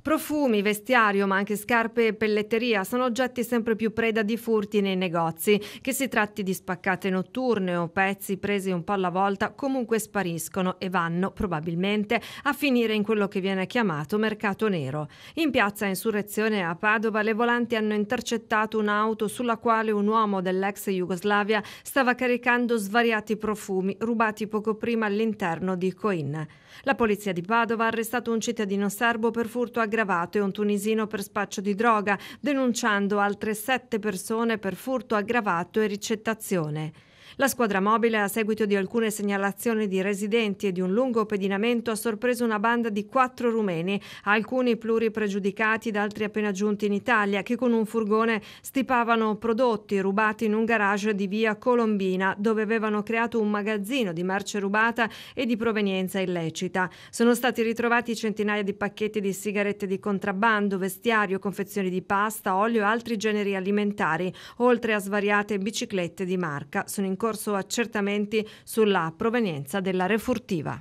Profumi, vestiario, ma anche scarpe e pelletteria sono oggetti sempre più preda di furti nei negozi. Che si tratti di spaccate notturne o pezzi presi un po' alla volta, comunque spariscono e vanno probabilmente a finire in quello che viene chiamato mercato nero. In piazza Insurrezione a Padova le volanti hanno intercettato un'auto sulla quale un uomo dell'ex Jugoslavia stava caricando svariati profumi rubati poco prima all'interno di Coin. La polizia di Padova ha arrestato un cittadino serbo per furto a aggravato e un tunisino per spaccio di droga, denunciando altre sette persone per furto aggravato e ricettazione. La squadra mobile, a seguito di alcune segnalazioni di residenti e di un lungo pedinamento, ha sorpreso una banda di quattro rumeni, alcuni pluripregiudicati ed altri appena giunti in Italia, che con un furgone stipavano prodotti rubati in un garage di via Colombina, dove avevano creato un magazzino di merce rubata e di provenienza illecita. Sono stati ritrovati centinaia di pacchetti di sigarette di contrabbando, vestiario, confezioni di pasta, olio e altri generi alimentari, oltre a svariate biciclette di marca. Sono in in corso accertamenti sulla provenienza della refurtiva.